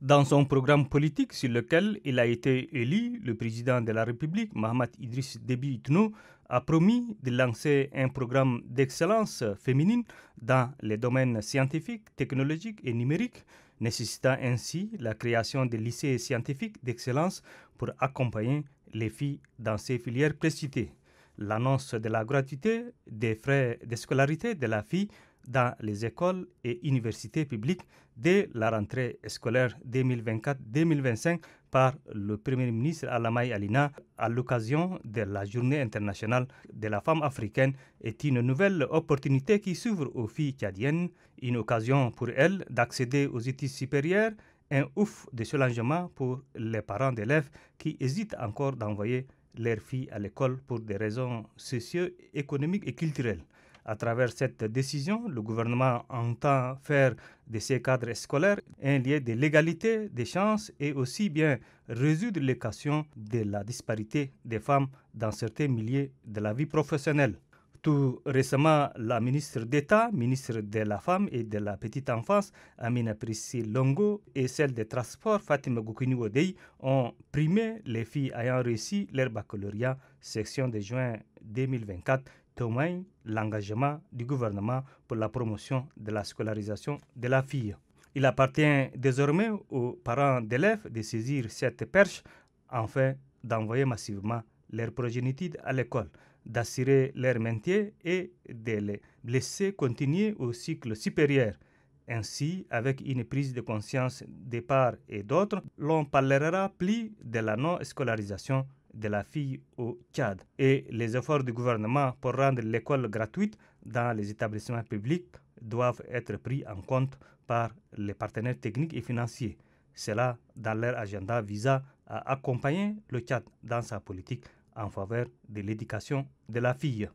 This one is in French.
Dans son programme politique sur lequel il a été élu, le président de la République, Mohamed Idriss Déby Itno, a promis de lancer un programme d'excellence féminine dans les domaines scientifiques, technologiques et numériques, nécessitant ainsi la création de lycées scientifiques d'excellence pour accompagner les filles dans ces filières précitées. L'annonce de la gratuité des frais de scolarité de la fille dans les écoles et universités publiques dès la rentrée scolaire 2024-2025 par le Premier ministre Alamaï Alina à l'occasion de la Journée internationale de la femme africaine est une nouvelle opportunité qui s'ouvre aux filles tchadiennes, une occasion pour elles d'accéder aux études supérieures, un ouf de soulagement pour les parents d'élèves qui hésitent encore d'envoyer leurs filles à l'école pour des raisons socio-économiques et culturelles. À travers cette décision, le gouvernement entend faire de ces cadres scolaires un lien de l'égalité des chances et aussi bien résoudre l'équation de la disparité des femmes dans certains milieux de la vie professionnelle. Tout récemment, la ministre d'État, ministre de la Femme et de la Petite Enfance, Amina Prissi Longo, et celle des Transports, Fatima goukouni Odei, ont primé les filles ayant réussi leur baccalauréat, section de juin 2024, témoigne l'engagement du gouvernement pour la promotion de la scolarisation de la fille. Il appartient désormais aux parents d'élèves de saisir cette perche afin d'envoyer massivement leurs progénitude à l'école, d'assurer leur maintien et de les laisser continuer au cycle supérieur. Ainsi, avec une prise de conscience des parts et d'autres, l'on parlera plus de la non-scolarisation de la fille au Tchad et les efforts du gouvernement pour rendre l'école gratuite dans les établissements publics doivent être pris en compte par les partenaires techniques et financiers. Cela dans leur agenda visa à accompagner le Tchad dans sa politique en faveur de l'éducation de la fille.